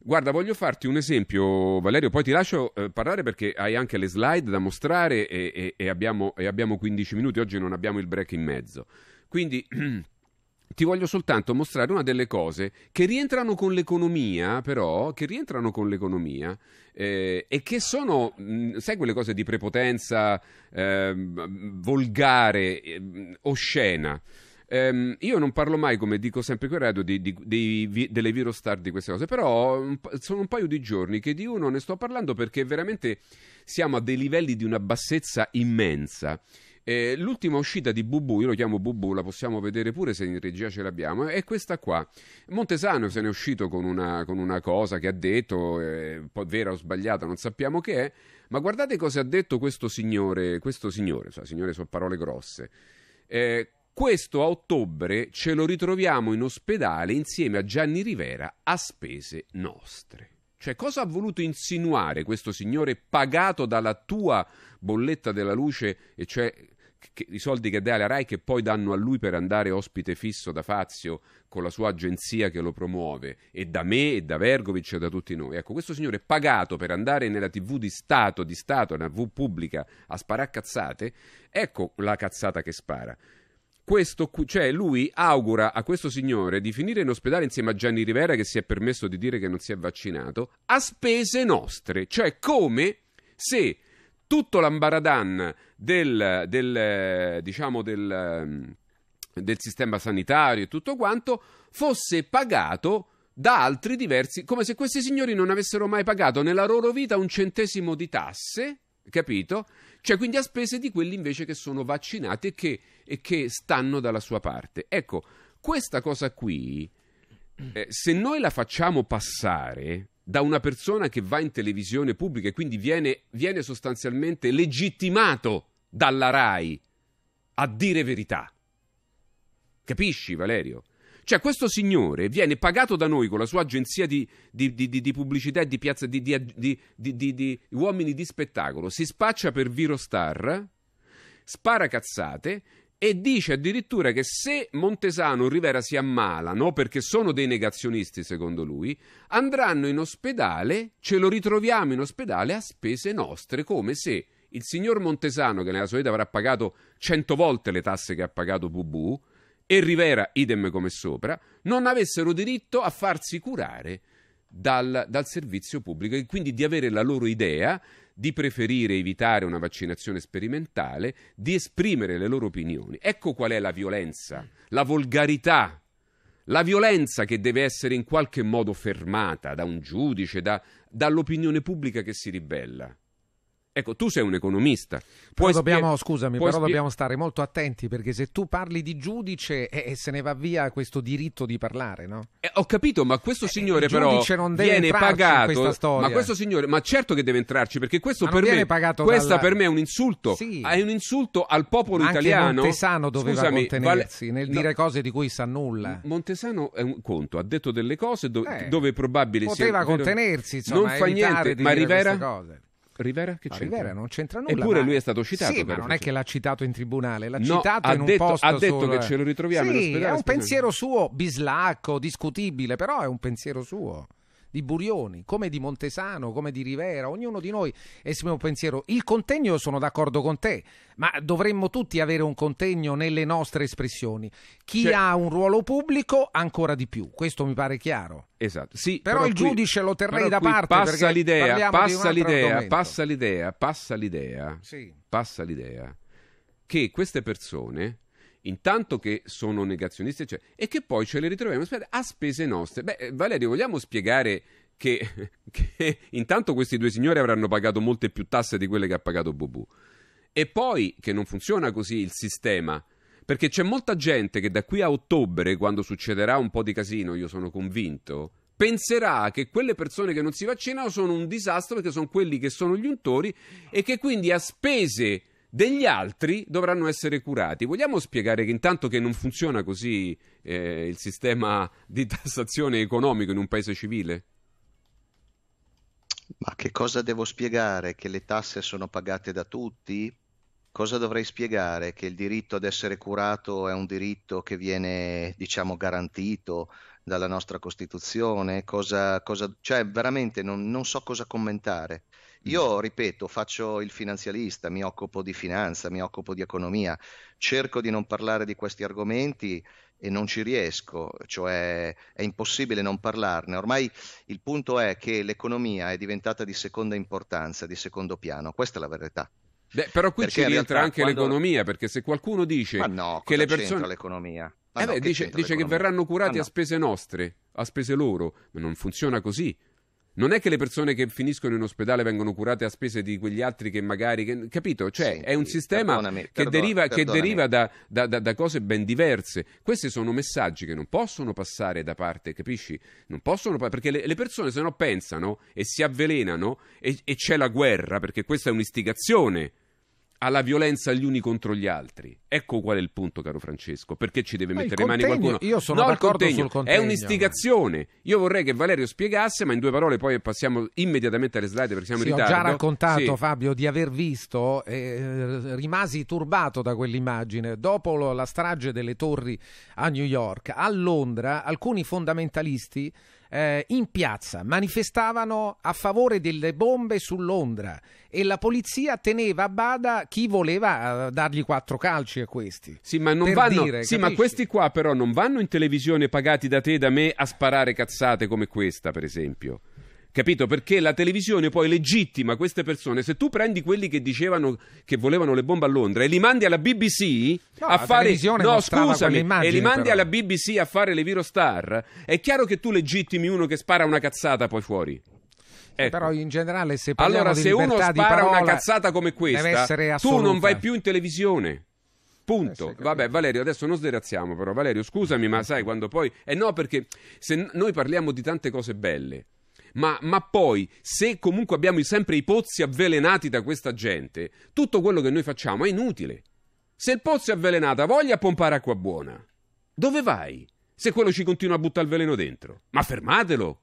Guarda, voglio farti un esempio, Valerio, poi ti lascio eh, parlare perché hai anche le slide da mostrare e, e, e, abbiamo, e abbiamo 15 minuti, oggi non abbiamo il break in mezzo. Quindi... ti voglio soltanto mostrare una delle cose che rientrano con l'economia, però, che rientrano con l'economia eh, e che sono, mh, mm, sai quelle cose di prepotenza eh, volgare, eh, oscena. Ehm, io non parlo mai, come dico sempre qui a radio, di, di, di, delle virostar di queste cose, però un, sono un paio di giorni che di uno ne sto parlando perché veramente siamo a dei livelli di una bassezza immensa. Eh, l'ultima uscita di Bubu, io lo chiamo Bubu, la possiamo vedere pure se in regia ce l'abbiamo, è questa qua. Montesano se ne è uscito con una, con una cosa che ha detto, eh, vera o sbagliata, non sappiamo che è, ma guardate cosa ha detto questo signore, questo signore, cioè, signore sono parole grosse. Eh, questo a ottobre ce lo ritroviamo in ospedale insieme a Gianni Rivera a spese nostre. Cioè, cosa ha voluto insinuare questo signore pagato dalla tua bolletta della luce, e cioè che, i soldi che dai alla RAI che poi danno a lui per andare ospite fisso da Fazio con la sua agenzia che lo promuove, e da me, e da Vergovic, e da tutti noi. Ecco, questo signore pagato per andare nella TV di Stato, di Stato, nella V pubblica, a sparare cazzate, ecco la cazzata che spara questo, cioè lui augura a questo signore di finire in ospedale insieme a Gianni Rivera che si è permesso di dire che non si è vaccinato a spese nostre, cioè come se tutto l'ambaradan del, del, diciamo del, ehm, del sistema sanitario e tutto quanto fosse pagato da altri diversi, come se questi signori non avessero mai pagato nella loro vita un centesimo di tasse capito? Cioè, quindi a spese di quelli invece che sono vaccinati e che, e che stanno dalla sua parte. Ecco, questa cosa qui, eh, se noi la facciamo passare da una persona che va in televisione pubblica e quindi viene, viene sostanzialmente legittimato dalla RAI a dire verità. Capisci, Valerio? Cioè, questo signore viene pagato da noi con la sua agenzia di, di, di, di pubblicità e di, piazza, di, uomini di spettacolo, si spaccia per Virostar, spara cazzate e dice addirittura che se Montesano o Rivera si ammalano, perché sono dei negazionisti secondo lui, andranno in ospedale, ce lo ritroviamo in ospedale a spese nostre, come se il signor Montesano, che nella sua vita avrà pagato cento volte le tasse che ha pagato Bubù, e Rivera, idem come sopra, non avessero diritto a farsi curare dal, dal, servizio pubblico e quindi di avere la loro idea, di preferire evitare una vaccinazione sperimentale, di esprimere le loro opinioni. Ecco qual è la violenza, la volgarità, la violenza che deve essere in qualche modo fermata da un giudice, da, dall'opinione pubblica che si ribella. Ecco, tu sei un economista. Puoi però dobbiamo, spie- scusami, però spie- dobbiamo stare molto attenti perché se tu parli di giudice eh, eh, se ne va via questo diritto di parlare, no? Eh, ho capito, ma questo eh, signore eh, però viene pagato. Ma questo signore, ma certo che deve entrarci perché questo per me, questa dalla... per me è un insulto. Sì. Ah, è un insulto al popolo ma italiano. Montesano doveva Scusami, contenersi vale... nel dire cose di cui sa nulla. Montesano è un conto, ha detto delle cose do- eh. dove è probabile poteva sia... contenersi, insomma, non fa niente, ma Rivera Rivera che c'entra? Rivera non c'entra nulla. Eppure ma... lui è stato citato. Sì, ma non è che l'ha citato in tribunale, l'ha no, citato in un detto, posto Ha detto solo... che ce lo ritroviamo sì, è un pensiero suo bislacco, discutibile, però è un pensiero suo di Burioni, come di Montesano, come di Rivera, ognuno di noi esprime un pensiero. Il contegno sono d'accordo con te, ma dovremmo tutti avere un contegno nelle nostre espressioni. Chi cioè... ha un ruolo pubblico ancora di più, questo mi pare chiaro. Esatto, sì, però, però il qui, giudice lo terrei da parte. Passa l'idea, passa l'idea, passa l'idea, passa l'idea, passa l'idea che queste persone intanto che sono negazionisti cioè, e che poi ce le ritroviamo a spese nostre. Beh, Valerio, vogliamo spiegare che, che intanto questi due signori avranno pagato molte più tasse di quelle che ha pagato Bobù e poi che non funziona così il sistema. Perché c'è molta gente che da qui a ottobre, quando succederà un po' di casino, io sono convinto, penserà che quelle persone che non si vaccinano sono un disastro perché sono quelli che sono gli untori e che quindi a spese degli altri dovranno essere curati. Vogliamo spiegare che intanto che non funziona così eh, il sistema di tassazione economico in un paese civile? Ma che cosa devo spiegare? Che le tasse sono pagate da tutti? Cosa dovrei spiegare? Che il diritto ad essere curato è un diritto che viene, diciamo, garantito dalla nostra Costituzione? Cosa, cosa, cioè, veramente non, non so cosa commentare. Mm. Io, ripeto, faccio il finanzialista, mi occupo di finanza, mi occupo di economia, cerco di non parlare di questi argomenti e non ci riesco, cioè è impossibile non parlarne. Ormai il punto è che l'economia è diventata di seconda importanza, di secondo piano, questa è la verità. Beh, però qui perché ci rientra anche quando... l'economia, perché se qualcuno dice no, che le persone... l'economia? Eh no, beh, che dice, dice l'economia? che verranno curati no. a spese nostre, a spese loro, ma non funziona così non è che le persone che finiscono in ospedale vengono curate a spese di quegli altri che magari... Che, capito? Cioè, sì, è un sistema che, perdonami, deriva, che deriva, da, da, da, da, cose ben diverse. Questi sono messaggi che non possono passare da parte, capisci? Non possono... Perché le, le persone se no pensano e si avvelenano e, e c'è la guerra, perché questa è un'istigazione alla violenza gli uni contro gli altri. Ecco qual è il punto, caro Francesco, perché ci deve ma mettere le mani qualcuno. Io sono no, d'accordo contegno, sul contegno. È un'istigazione. Io vorrei che Valerio spiegasse, ma in due parole poi passiamo immediatamente alle slide perché siamo sì, in ritardo. Ho già raccontato, sì. Fabio, di aver visto eh, rimasi turbato da quell'immagine. Dopo la strage delle torri a New York, a Londra, alcuni fondamentalisti eh, in piazza, manifestavano a favore delle bombe su Londra e la polizia teneva a bada chi voleva eh, dargli quattro calci a questi. Sì, ma, vanno, dire, sì ma, questi qua però non vanno in televisione pagati da te e da me a sparare cazzate come questa, per esempio. Capito? Perché la televisione poi legittima queste persone. Se tu prendi quelli che dicevano che volevano le bombe a Londra e li mandi alla BBC no, a fare No, scusami, e li mandi però. alla BBC a fare le Virostar, è chiaro che tu legittimi uno che spara una cazzata poi fuori. Ecco. Però in generale se Allora se uno spara parola, una cazzata come questa, tu non vai più in televisione. Punto. Eh Vabbè, Valerio, adesso non sderazziamo però. Valerio, scusami, ma eh sai quando poi... Eh no, perché se noi parliamo di tante cose belle, ma, ma, poi se comunque abbiamo sempre i pozzi avvelenati da questa gente, tutto quello che noi facciamo è inutile. Se il pozzo è avvelenato, voglia pompare acqua buona. Dove vai? Se quello ci continua a buttare il veleno dentro. Ma fermatelo!